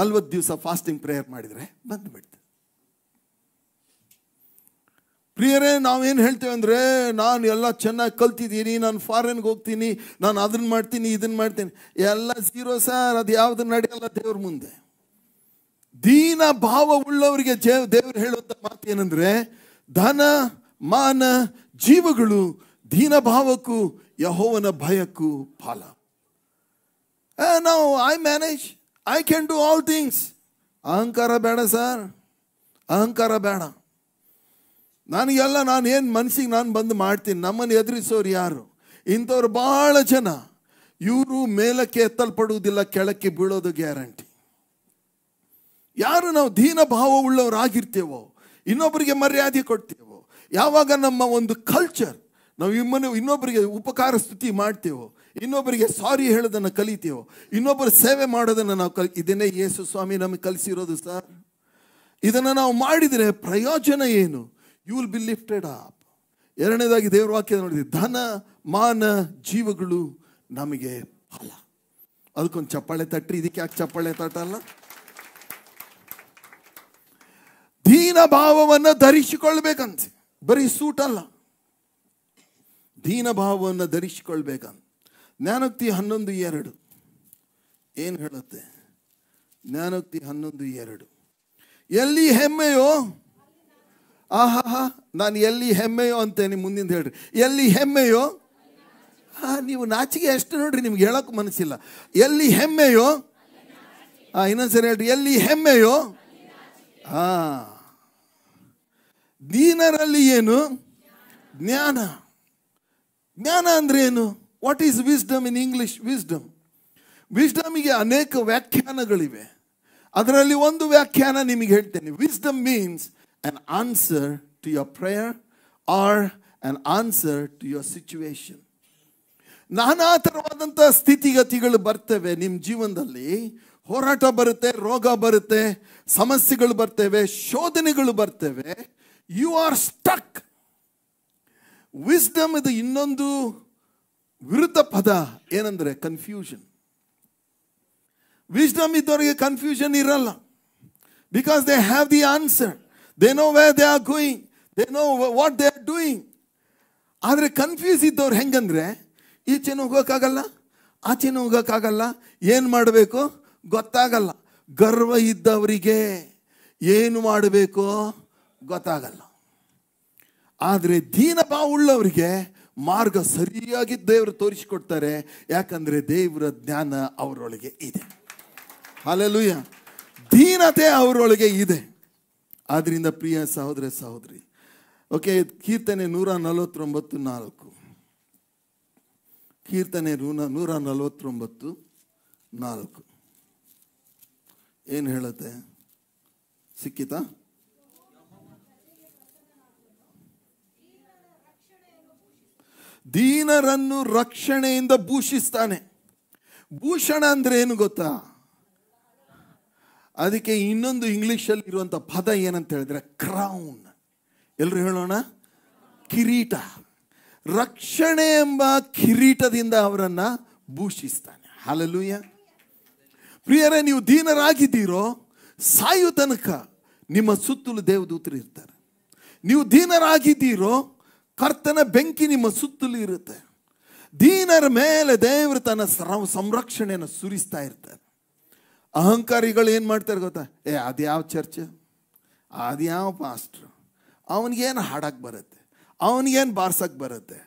ನಲ್ವತ್ತು ದಿವಸ ಫಾಸ್ಟಿಂಗ್ ಪ್ರೇಯರ್ ಮಾಡಿದರೆ ಬಂದ್ಬಿಡ್ತದೆ ಪ್ರಿಯರೇ ನಾವೇನು ಹೇಳ್ತೇವೆ ಅಂದರೆ ನಾನು ಎಲ್ಲ ಚೆನ್ನಾಗಿ ಕಲ್ತಿದ್ದೀನಿ ನಾನು ಫಾರಿನ್ಗೆ ಹೋಗ್ತೀನಿ ನಾನು ಅದನ್ನು ಮಾಡ್ತೀನಿ ಇದನ್ನು ಮಾಡ್ತೀನಿ ಎಲ್ಲ ಜೀರೋ ಸರ್ ಅದು ಯಾವುದು ನಡೆಯಲ್ಲ ದೇವ್ರ ಮುಂದೆ ದೀನ ಭಾವ ಉಳ್ಳವರಿಗೆ ದೇವ್ ದೇವ್ರು ಹೇಳುವಂಥ ಮಾತು ಏನಂದರೆ ಧನ ಮಾನ ಜೀವಗಳು ದೀನ ಭಾವಕ್ಕೂ ಯಹೋವನ ಭಯಕ್ಕೂ ಫಲ ನಾವು I manage I can do all things ಅಹಂಕಾರ ಬೇಡ ಸರ್ ಅಹಂಕಾರ ಬೇಡ ನನಗೆಲ್ಲ ನಾನು ಏನು ಮನ್ಸಿಗೆ ನಾನು ಬಂದು ಮಾಡ್ತೀನಿ ನಮ್ಮನ್ನು ಎದುರಿಸೋರು ಯಾರು ಇಂಥವ್ರು ಭಾಳ ಜನ ಇವರು ಮೇಲಕ್ಕೆ ಎತ್ತಲ್ಪಡುವುದಿಲ್ಲ ಕೆಳಕ್ಕೆ ಬೀಳೋದು ಗ್ಯಾರಂಟಿ ಯಾರು ನಾವು ದೀನ ಉಳ್ಳವರಾಗಿರ್ತೇವೋ ಇನ್ನೊಬ್ಬರಿಗೆ ಮರ್ಯಾದೆ ಕೊಡ್ತೇವೋ ಯಾವಾಗ ನಮ್ಮ ಒಂದು ಕಲ್ಚರ್ ನಾವು ಇಮ್ಮನೆ ಇನ್ನೊಬ್ಬರಿಗೆ ಉಪಕಾರ ಸ್ತುತಿ ಮಾಡ್ತೇವೋ ಇನ್ನೊಬ್ಬರಿಗೆ ಸಾರಿ ಹೇಳೋದನ್ನು ಕಲಿತೇವೋ ಇನ್ನೊಬ್ಬರ ಸೇವೆ ಮಾಡೋದನ್ನು ನಾವು ಕಲಿ ಇದನ್ನೇ ಯೇಸು ಸ್ವಾಮಿ ನಮಗೆ ಕಲಿಸಿರೋದು ಸರ್ ಇದನ್ನು ನಾವು ಮಾಡಿದರೆ ಪ್ರಯೋಜನ ಏನು you will be lifted up ಎರಡನೇದಾಗಿ ದೇವರ ವಾಕ್ಯ ನೋಡಿದ್ವಿ ಧನ ಮಾನ ಜೀವಗಳು ನಮಗೆ ಅಲ್ಲ ಅದಕ್ಕೊಂದು ಚಪ್ಪಾಳೆ ತಟ್ಟಿ ಇದಕ್ಕೆ ಯಾಕೆ ಚಪ್ಪಾಳೆ ತಟ್ಟಲ್ಲ ದೀನ ಭಾವವನ್ನು ಧರಿಸಿಕೊಳ್ಬೇಕಂತೆ ಬರೀ ಸೂಟ್ ಅಲ್ಲ ದೀನ ಭಾವವನ್ನು ಧರಿಸಿಕೊಳ್ಬೇಕಂತ ಜ್ಞಾನೋಕ್ತಿ ಹನ್ನೊಂದು ಎರಡು ಏನು ಹೇಳುತ್ತೆ ಜ್ಞಾನೋಕ್ತಿ ಹನ್ನೊಂದು ಎರಡು ಎಲ್ಲಿ ಹೆಮ್ಮೆಯೋ ಆಹಾ ನಾನು ಎಲ್ಲಿ ಹೆಮ್ಮೆಯೋ ಅಂತೇನೆ ಮುಂದಿನ ಹೇಳ್ರಿ ಎಲ್ಲಿ ಹೆಮ್ಮೆಯೋ ಹಾಂ ನೀವು ನಾಚಿಕೆ ಎಷ್ಟು ನೋಡ್ರಿ ನಿಮ್ಗೆ ಹೇಳೋಕೆ ಮನಸ್ಸಿಲ್ಲ ಎಲ್ಲಿ ಹೆಮ್ಮೆಯೋ ಹಾ ಇನ್ನೊಂದ್ಸರಿ ಹೇಳ್ರಿ ಎಲ್ಲಿ ಹೆಮ್ಮೆಯೋ ಹಾ ದೀನರಲ್ಲಿ ಏನು ಜ್ಞಾನ ಜ್ಞಾನ ಅಂದ್ರೆ ಏನು what is wisdom in English wisdom ವಿಸ್ಡಮ್ಗೆ ಅನೇಕ ವ್ಯಾಖ್ಯಾನಗಳಿವೆ ಅದರಲ್ಲಿ ಒಂದು ವ್ಯಾಖ್ಯಾನ ನಿಮಗೆ ಹೇಳ್ತೇನೆ wisdom means an answer to your prayer or an answer to your situation. ನಾನಾ ಥರವಾದಂಥ ಸ್ಥಿತಿಗತಿಗಳು ಬರ್ತವೆ ನಿಮ್ಮ ಜೀವನದಲ್ಲಿ ಹೋರಾಟ ಬರುತ್ತೆ ರೋಗ ಬರುತ್ತೆ ಸಮಸ್ಯೆಗಳು ಬರ್ತವೆ ಶೋಧನೆಗಳು ಬರ್ತವೆ ಯು ಆರ್ ಸ್ಟಕ್ ವಿಸ್ಡಮ್ ಇದು ಇನ್ನೊಂದು ವಿರುದ್ಧ ಪದ ಏನಂದರೆ ಕನ್ಫ್ಯೂಷನ್ ವಿಸ್ಡಮ್ ಇದ್ದವರಿಗೆ ಕನ್ಫ್ಯೂಷನ್ ಇರಲ್ಲ because they have the answer they know way they are going they know what they are doing ಆದರೆ ಕನ್ಫ್ಯೂಸ್ ಇದ್ದವ್ರು ಹೆಂಗಂದ್ರೆ ಈಚೆನೂ ಹೋಗೋಕ್ಕಾಗಲ್ಲ ಆಚೆನೂ ಹೋಗೋಕ್ಕಾಗಲ್ಲ ಏನು ಮಾಡಬೇಕು ಗೊತ್ತಾಗಲ್ಲ ಗರ್ವ ಇದ್ದವರಿಗೆ ಏನು ಮಾಡಬೇಕು ಗೊತ್ತಾಗಲ್ಲ ಆದರೆ ದೀನಭಾವ ಉಳ್ಳವರಿಗೆ ಮಾರ್ಗ ಸರಿಯಾಗಿ ದೇವರು ತೋರಿಸಿಕೊಡ್ತಾರೆ ಯಾಕಂದರೆ ದೇವರ ಜ್ಞಾನ ಅವರೊಳಗೆ ಇದೆ ಅಲ್ಲೆಲುಯ್ಯ ದೀನತೆ ಅವರೊಳಗೆ ಇದೆ ಆದ್ದರಿಂದ ಪ್ರಿಯ ಸಹೋದರ ಸಹೋದರಿ ಓಕೆ ಕೀರ್ತನೆ ನೂರ ನಲವತ್ತೊಂಬತ್ತು ನಾಲ್ಕು ಕೀರ್ತನೆ ನೂರ ನೂರ ನಲವತ್ತೊಂಬತ್ತು ನಾಲ್ಕು ಏನು ಹೇಳುತ್ತೆ ಸಿಕ್ಕಿತಾ ದೀನರನ್ನು ರಕ್ಷಣೆಯಿಂದ ಭೂಷಿಸ್ತಾನೆ ಭೂಷಣ ಅಂದ್ರೆ ಏನು ಗೊತ್ತಾ ಅದಕ್ಕೆ ಇನ್ನೊಂದು ಇಂಗ್ಲೀಷಲ್ಲಿ ಇರುವಂಥ ಪದ ಏನಂತ ಹೇಳಿದ್ರೆ ಕ್ರೌನ್ ಎಲ್ಲರೂ ಹೇಳೋಣ ಕಿರೀಟ ರಕ್ಷಣೆ ಎಂಬ ಕಿರೀಟದಿಂದ ಅವರನ್ನು ಭೂಷಿಸ್ತಾನೆ ಹಾಲಲ್ಲೂಯ ಪ್ರಿಯರೇ ನೀವು ದೀನರಾಗಿದ್ದೀರೋ ಸಾಯು ತನಕ ನಿಮ್ಮ ಸುತ್ತಲೂ ದೇವದೂತರು ಇರ್ತಾರೆ ನೀವು ದೀನರಾಗಿದ್ದೀರೋ ಕರ್ತನ ಬೆಂಕಿ ನಿಮ್ಮ ಸುತ್ತಲೂ ಇರುತ್ತೆ ದೀನರ ಮೇಲೆ ದೇವರು ತನ್ನ ಸಂರಕ್ಷಣೆಯನ್ನು ಸುರಿಸ್ತಾ ಇರ್ತಾರೆ ಅಹಂಕಾರಿಗಳು ಏನು ಮಾಡ್ತಾರೆ ಗೊತ್ತಾ ಏ ಅದ್ಯಾವ ಚರ್ಚ್ ಅದ್ಯಾವ ಪಾಸ್ಟ್ರು ಅವನಿಗೇನು ಹಾಡಕ್ಕೆ ಬರುತ್ತೆ ಅವನಿಗೇನು ಬಾರ್ಸಕ್ಕೆ ಬರುತ್ತೆ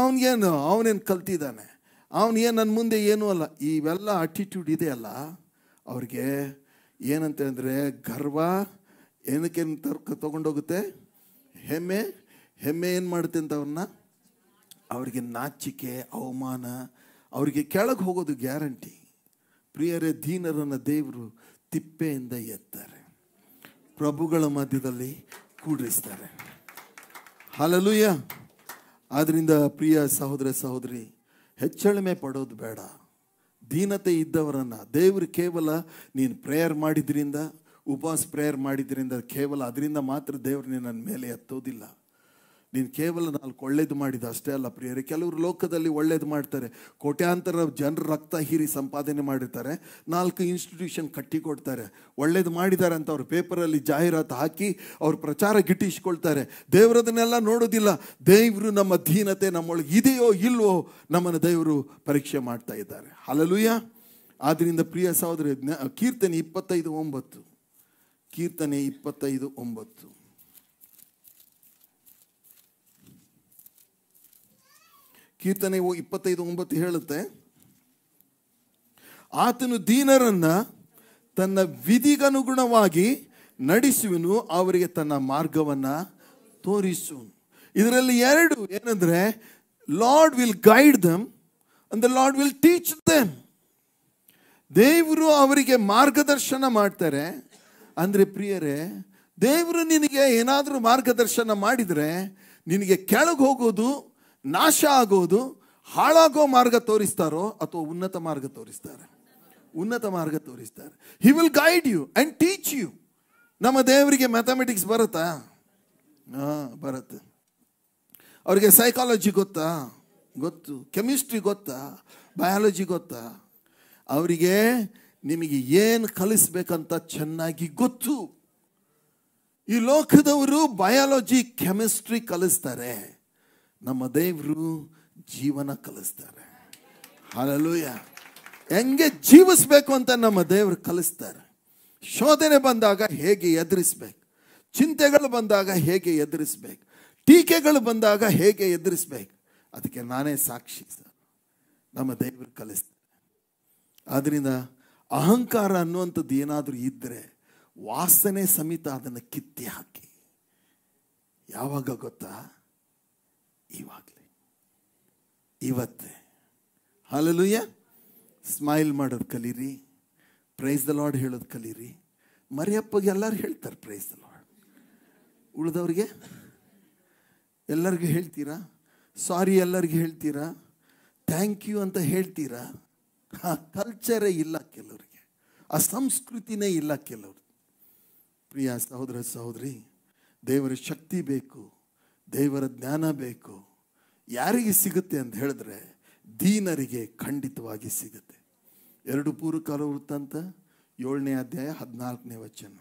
ಅವನಿಗೇನು ಅವನೇನು ಕಲ್ತಿದ್ದಾನೆ ಏನು ನನ್ನ ಮುಂದೆ ಏನೂ ಅಲ್ಲ ಇವೆಲ್ಲ ಅಟಿಟ್ಯೂಡ್ ಇದೆಯಲ್ಲ ಅವ್ರಿಗೆ ಏನಂತ ಅಂದರೆ ಗರ್ವ ಏನಕ್ಕೇನು ತರ್ಕ ತೊಗೊಂಡೋಗುತ್ತೆ ಹೆಮ್ಮೆ ಹೆಮ್ಮೆ ಏನು ಮಾಡುತ್ತೆ ಅಂತ ಅವ್ರನ್ನ ಅವ್ರಿಗೆ ನಾಚಿಕೆ ಅವಮಾನ ಅವರಿಗೆ ಕೆಳಗೆ ಹೋಗೋದು ಗ್ಯಾರಂಟಿ ಪ್ರಿಯರೇ ದೀನರನ್ನು ದೇವರು ತಿಪ್ಪೆಯಿಂದ ಎತ್ತಾರೆ ಪ್ರಭುಗಳ ಮಧ್ಯದಲ್ಲಿ ಕೂಡಿಸ್ತಾರೆ ಹಲಲುಯ್ಯ ಆದ್ದರಿಂದ ಪ್ರಿಯ ಸಹೋದರ ಸಹೋದರಿ ಹೆಚ್ಚಳಮೆ ಪಡೋದು ಬೇಡ ದೀನತೆ ಇದ್ದವರನ್ನು ದೇವರು ಕೇವಲ ನೀನು ಪ್ರೇಯರ್ ಮಾಡಿದ್ರಿಂದ ಉಪವಾಸ ಪ್ರೇಯರ್ ಮಾಡಿದ್ರಿಂದ ಕೇವಲ ಅದರಿಂದ ಮಾತ್ರ ದೇವರು ನಿನ್ನ ಮೇಲೆ ಎತ್ತೋದಿಲ್ಲ ನೀನು ಕೇವಲ ನಾಲ್ಕು ಒಳ್ಳೇದು ಮಾಡಿದ ಅಷ್ಟೇ ಅಲ್ಲ ಪ್ರಿಯರೇ ಕೆಲವರು ಲೋಕದಲ್ಲಿ ಒಳ್ಳೇದು ಮಾಡ್ತಾರೆ ಕೋಟ್ಯಾಂತರ ಜನರ ರಕ್ತ ಹೀರಿ ಸಂಪಾದನೆ ಮಾಡಿರ್ತಾರೆ ನಾಲ್ಕು ಇನ್ಸ್ಟಿಟ್ಯೂಷನ್ ಕಟ್ಟಿಕೊಡ್ತಾರೆ ಒಳ್ಳೇದು ಮಾಡಿದ್ದಾರೆ ಅಂತ ಅವರು ಪೇಪರಲ್ಲಿ ಜಾಹೀರಾತು ಹಾಕಿ ಅವ್ರ ಪ್ರಚಾರ ಗಿಟ್ಟಿಸ್ಕೊಳ್ತಾರೆ ದೇವರದನ್ನೆಲ್ಲ ನೋಡೋದಿಲ್ಲ ದೇವರು ನಮ್ಮ ಧೀನತೆ ನಮ್ಮೊಳಗೆ ಇದೆಯೋ ಇಲ್ವೋ ನಮ್ಮನ್ನು ದೇವರು ಪರೀಕ್ಷೆ ಮಾಡ್ತಾ ಇದ್ದಾರೆ ಅಲಲುಯ್ಯ ಆದ್ದರಿಂದ ಪ್ರಿಯ ಸಹೋದರ ಕೀರ್ತನೆ ಇಪ್ಪತ್ತೈದು ಒಂಬತ್ತು ಕೀರ್ತನೆ ಇಪ್ಪತ್ತೈದು ಒಂಬತ್ತು ಕೀರ್ತನೆ ಇಪ್ಪತ್ತೈದು ಒಂಬತ್ತು ಹೇಳುತ್ತೆ ಆತನು ದೀನರನ್ನ ತನ್ನ ವಿಧಿಗನುಗುಣವಾಗಿ ನಡೆಸುವನು ಅವರಿಗೆ ತನ್ನ ಮಾರ್ಗವನ್ನ ತೋರಿಸುವನು ಇದರಲ್ಲಿ ಎರಡು ಏನಂದ್ರೆ ಲಾರ್ಡ್ ವಿಲ್ ಗೈಡ್ ದಮ್ ಅಂದ ಲಾರ್ಡ್ ವಿಲ್ ಟೀಚ್ ದಮ್ ದೇವರು ಅವರಿಗೆ ಮಾರ್ಗದರ್ಶನ ಮಾಡ್ತಾರೆ ಅಂದರೆ ಪ್ರಿಯರೇ ದೇವರು ನಿನಗೆ ಏನಾದರೂ ಮಾರ್ಗದರ್ಶನ ಮಾಡಿದರೆ ನಿನಗೆ ಕೆಳಗೆ ಹೋಗೋದು ನಾಶ ಆಗೋದು ಹಾಳಾಗೋ ಮಾರ್ಗ ತೋರಿಸ್ತಾರೋ ಅಥವಾ ಉನ್ನತ ಮಾರ್ಗ ತೋರಿಸ್ತಾರೆ ಉನ್ನತ ಮಾರ್ಗ ತೋರಿಸ್ತಾರೆ he will guide you and teach you ನಮ್ಮ ದೇವರಿಗೆ ಮ್ಯಾಥಮೆಟಿಕ್ಸ್ ಬರುತ್ತಾ ಹಾಂ ಬರುತ್ತೆ ಅವರಿಗೆ ಸೈಕಾಲಜಿ ಗೊತ್ತಾ ಗೊತ್ತು ಕೆಮಿಸ್ಟ್ರಿ ಗೊತ್ತಾ ಬಯಾಲಜಿ ಗೊತ್ತಾ ಅವರಿಗೆ ನಿಮಗೆ ಏನು ಕಲಿಸ್ಬೇಕಂತ ಚೆನ್ನಾಗಿ ಗೊತ್ತು ಈ ಲೋಕದವರು ಬಯಾಲಜಿ ಕೆಮಿಸ್ಟ್ರಿ ಕಲಿಸ್ತಾರೆ ನಮ್ಮ ದೇವರು ಜೀವನ ಕಲಿಸ್ತಾರೆ ಹಲಲೂಯ ಹೆಂಗೆ ಜೀವಿಸ್ಬೇಕು ಅಂತ ನಮ್ಮ ದೇವರು ಕಲಿಸ್ತಾರೆ ಶೋಧನೆ ಬಂದಾಗ ಹೇಗೆ ಎದುರಿಸ್ಬೇಕು ಚಿಂತೆಗಳು ಬಂದಾಗ ಹೇಗೆ ಎದುರಿಸ್ಬೇಕು ಟೀಕೆಗಳು ಬಂದಾಗ ಹೇಗೆ ಎದುರಿಸ್ಬೇಕು ಅದಕ್ಕೆ ನಾನೇ ಸಾಕ್ಷಿ ಸರ್ ನಮ್ಮ ದೇವರು ಕಲಿಸ್ತಾರೆ ಆದ್ದರಿಂದ ಅಹಂಕಾರ ಅನ್ನುವಂಥದ್ದು ಏನಾದರೂ ಇದ್ದರೆ ವಾಸನೆ ಸಮೇತ ಅದನ್ನು ಕಿತ್ತಿ ಹಾಕಿ ಯಾವಾಗ ಗೊತ್ತಾ ಇವಾಗಲೇ ಇವತ್ತೇ ಹಾಲಲುಯ್ಯ ಸ್ಮೈಲ್ ಮಾಡೋದು ಕಲೀರಿ ಪ್ರೈಸ್ ದ ಲಾಡ್ ಹೇಳೋದು ಕಲೀರಿ ಮರಿಯಪ್ಪಗೆ ಎಲ್ಲರೂ ಹೇಳ್ತಾರೆ ಪ್ರೈಸ್ ದ ಲಾಡ್ ಉಳಿದವ್ರಿಗೆ ಎಲ್ಲರಿಗೂ ಹೇಳ್ತೀರಾ ಸಾರಿ ಎಲ್ಲರಿಗೂ ಹೇಳ್ತೀರಾ ಥ್ಯಾಂಕ್ ಯು ಅಂತ ಹೇಳ್ತೀರಾ ಆ ಕಲ್ಚರೇ ಇಲ್ಲ ಕೆಲವರಿಗೆ ಆ ಸಂಸ್ಕೃತಿನೇ ಇಲ್ಲ ಕೆಲವ್ರಿಗೆ ಪ್ರಿಯ ಸಹೋದರ ಸಹೋದರಿ ದೇವರ ಶಕ್ತಿ ಬೇಕು ದೇವರ ಜ್ಞಾನ ಬೇಕು ಯಾರಿಗೆ ಸಿಗುತ್ತೆ ಅಂತ ಹೇಳಿದ್ರೆ ದೀನರಿಗೆ ಖಂಡಿತವಾಗಿ ಸಿಗುತ್ತೆ ಎರಡು ಪೂರ್ವಕಾಲ ವೃತ್ತಾಂತ ಏಳನೇ ಅಧ್ಯಾಯ ಹದಿನಾಲ್ಕನೇ ವಚನ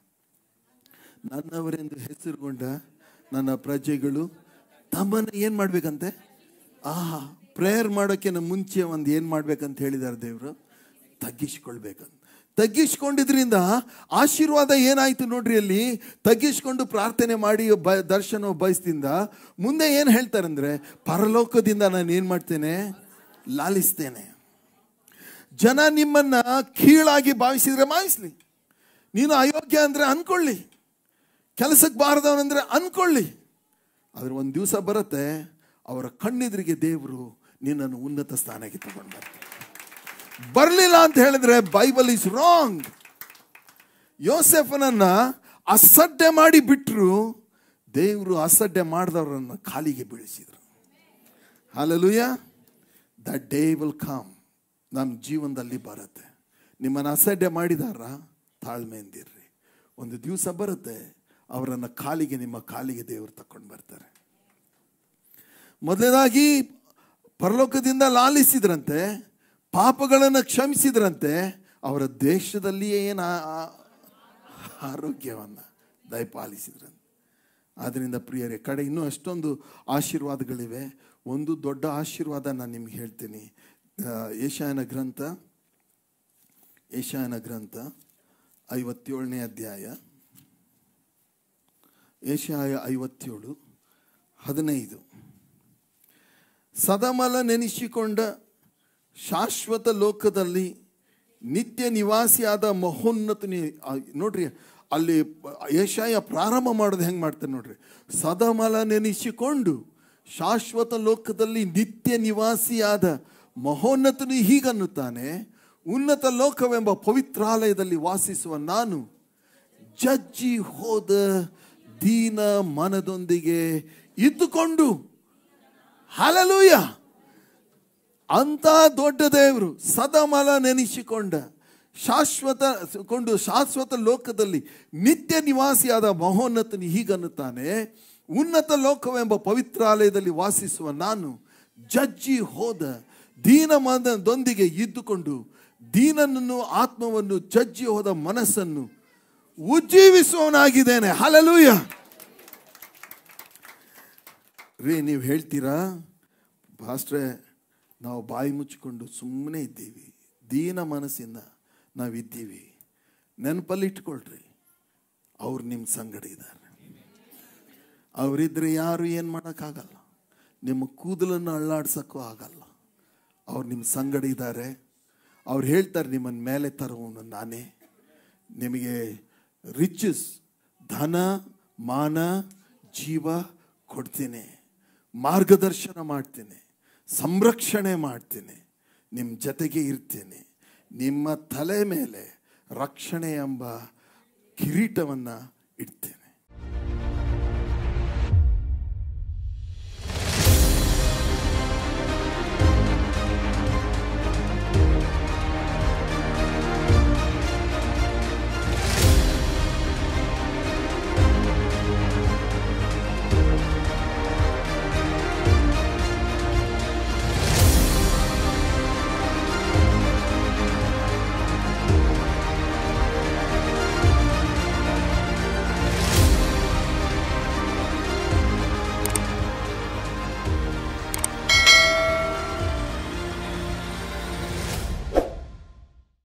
ನನ್ನವರೆಂದು ಹೆಸರುಗೊಂಡ ನನ್ನ ಪ್ರಜೆಗಳು ತಮ್ಮನ್ನು ಏನು ಮಾಡಬೇಕಂತೆ ಆಹಾ ಪ್ರೇಯರ್ ಮಾಡೋಕ್ಕಿಂತ ಮುಂಚೆ ಒಂದು ಏನು ಮಾಡ್ಬೇಕಂತ ಹೇಳಿದ್ದಾರೆ ದೇವರು ತಗ್ಗಿಸಿಕೊಳ್ಬೇಕಂತ ತಗ್ಗಿಸ್ಕೊಂಡಿದ್ರಿಂದ ಆಶೀರ್ವಾದ ಏನಾಯಿತು ನೋಡ್ರಿ ಅಲ್ಲಿ ತಗ್ಗಿಸ್ಕೊಂಡು ಪ್ರಾರ್ಥನೆ ಮಾಡಿ ಬ ದರ್ಶನ ಬಯಸ್ದಿಂದ ಮುಂದೆ ಏನು ಹೇಳ್ತಾರೆ ಅಂದರೆ ಪರಲೋಕದಿಂದ ನಾನು ಏನು ಮಾಡ್ತೇನೆ ಲಾಲಿಸ್ತೇನೆ ಜನ ನಿಮ್ಮನ್ನು ಕೀಳಾಗಿ ಭಾವಿಸಿದರೆ ಮಾಯಿಸ್ಲಿ ನೀನು ಅಯೋಗ್ಯ ಅಂದರೆ ಅಂದ್ಕೊಳ್ಳಿ ಕೆಲಸಕ್ಕೆ ಬಾರದವನಂದರೆ ಅಂದ್ಕೊಳ್ಳಿ ಆದರೆ ಒಂದು ದಿವಸ ಬರುತ್ತೆ ಅವರ ಕಣ್ಣಿದ್ರಿಗೆ ದೇವರು ನಿನ್ನನ್ನು ಉನ್ನತ ಸ್ಥಾನಕ್ಕೆ ತಗೊಂಡು ಬರ್ತಾರೆ ಬರಲಿಲ್ಲ ಅಂತ ಹೇಳಿದ್ರೆ ಬೈಬಲ್ ಇಸ್ ರಾಂಗ್ ಯೋಸೆಫನನ್ನ ಅಸಡ್ಡೆ ಮಾಡಿ ಬಿಟ್ಟರು ದೇವರು ಅಸಡ್ಡೆ ಮಾಡಿದವರನ್ನ ಕಾಲಿಗೆ ಬೀಳಿಸಿದರು ಅಲ್ಲೂಯ ದ ಡೇ ವಿಲ್ ಕಮ್ ನಮ್ಮ ಜೀವನದಲ್ಲಿ ಬರುತ್ತೆ ನಿಮ್ಮನ್ನು ಅಸಡ್ಡೆ ಮಾಡಿದಾರ ತಾಳ್ಮೆ ತಾಳ್ಮೆಯಿಂದಿರ್ರಿ ಒಂದು ದಿವಸ ಬರುತ್ತೆ ಅವರನ್ನು ಕಾಲಿಗೆ ನಿಮ್ಮ ಕಾಲಿಗೆ ದೇವರು ತಕೊಂಡು ಬರ್ತಾರೆ ಮೊದಲನೇದಾಗಿ ಪರಲೋಕದಿಂದ ಲಾಲಿಸಿದ್ರಂತೆ ಪಾಪಗಳನ್ನು ಕ್ಷಮಿಸಿದ್ರಂತೆ ಅವರ ದೇಶದಲ್ಲಿಯೇ ಏನು ಆರೋಗ್ಯವನ್ನು ದಯಪಾಲಿಸಿದ್ರಂತೆ ಆದ್ದರಿಂದ ಪ್ರಿಯರೇ ಕಡೆ ಇನ್ನೂ ಅಷ್ಟೊಂದು ಆಶೀರ್ವಾದಗಳಿವೆ ಒಂದು ದೊಡ್ಡ ಆಶೀರ್ವಾದ ನಾನು ನಿಮ್ಗೆ ಹೇಳ್ತೀನಿ ಏಷಾಯನ ಗ್ರಂಥ ಏಷಾಯನ ಗ್ರಂಥ ಐವತ್ತೇಳನೇ ಅಧ್ಯಾಯ ಏಷಾಯ ಐವತ್ತೇಳು ಹದಿನೈದು ಸದಮಲ ನೆನೆಸಿಕೊಂಡ ಶಾಶ್ವತ ಲೋಕದಲ್ಲಿ ನಿತ್ಯ ನಿವಾಸಿಯಾದ ಮಹೋನ್ನತನೇ ನೋಡ್ರಿ ಅಲ್ಲಿ ಏಷಾಯ ಪ್ರಾರಂಭ ಮಾಡೋದು ಹೆಂಗೆ ಮಾಡ್ತಾರೆ ನೋಡ್ರಿ ಸದಮಲ ನೆನೆಸಿಕೊಂಡು ಶಾಶ್ವತ ಲೋಕದಲ್ಲಿ ನಿತ್ಯ ನಿವಾಸಿಯಾದ ಮಹೋನ್ನತನು ಹೀಗನ್ನುತ್ತಾನೆ ಉನ್ನತ ಲೋಕವೆಂಬ ಪವಿತ್ರಾಲಯದಲ್ಲಿ ವಾಸಿಸುವ ನಾನು ಜಜ್ಜಿ ಹೋದ ದೀನ ಮನದೊಂದಿಗೆ ಇದ್ದುಕೊಂಡು ಹಲಲೂಯ ಅಂಥ ದೊಡ್ಡ ದೇವರು ಸದಮಲ ನೆನೆಸಿಕೊಂಡ ಶಾಶ್ವತ ಕೊಂಡು ಶಾಶ್ವತ ಲೋಕದಲ್ಲಿ ನಿತ್ಯ ನಿವಾಸಿಯಾದ ಮಹೋನ್ನತನು ಹೀಗನ್ನುತ್ತಾನೆ ಉನ್ನತ ಲೋಕವೆಂಬ ಪವಿತ್ರಾಲಯದಲ್ಲಿ ವಾಸಿಸುವ ನಾನು ಜಜ್ಜಿ ಹೋದ ದೀನಮನದೊಂದಿಗೆ ಇದ್ದುಕೊಂಡು ದೀನನನ್ನು ಆತ್ಮವನ್ನು ಜಜ್ಜಿ ಹೋದ ಮನಸ್ಸನ್ನು ಉಜ್ಜೀವಿಸುವವನಾಗಿದ್ದೇನೆ ಹಲಲೂಯ ರೀ ನೀವು ಹೇಳ್ತೀರಾ ಭಾಸ್ಟ್ರೆ ನಾವು ಬಾಯಿ ಮುಚ್ಚಿಕೊಂಡು ಸುಮ್ಮನೆ ಇದ್ದೀವಿ ದೀನ ಮನಸ್ಸಿಂದ ಇದ್ದೀವಿ ನೆನಪಲ್ಲಿ ಇಟ್ಕೊಳ್ರಿ ಅವ್ರು ನಿಮ್ಮ ಸಂಗಡಿ ಇದ್ದಾರೆ ಅವರಿದ್ದರೆ ಯಾರು ಏನು ಮಾಡೋಕ್ಕಾಗಲ್ಲ ನಿಮ್ಮ ಕೂದಲನ್ನು ಅಳ್ಳಾಡ್ಸೋಕ್ಕೂ ಆಗಲ್ಲ ಅವ್ರು ನಿಮ್ಮ ಸಂಗಡಿ ಇದ್ದಾರೆ ಅವ್ರು ಹೇಳ್ತಾರೆ ನಿಮ್ಮನ್ನು ಮೇಲೆ ತರುವನು ನಾನೇ ನಿಮಗೆ ರಿಚಸ್ ಧನ ಮಾನ ಜೀವ ಕೊಡ್ತೀನಿ ಮಾರ್ಗದರ್ಶನ ಮಾಡ್ತೀನಿ ಸಂರಕ್ಷಣೆ ಮಾಡ್ತೀನಿ ನಿಮ್ಮ ಜೊತೆಗೆ ಇರ್ತೀನಿ ನಿಮ್ಮ ತಲೆ ಮೇಲೆ ರಕ್ಷಣೆ ಎಂಬ ಕಿರೀಟವನ್ನು ಇಡ್ತೇನೆ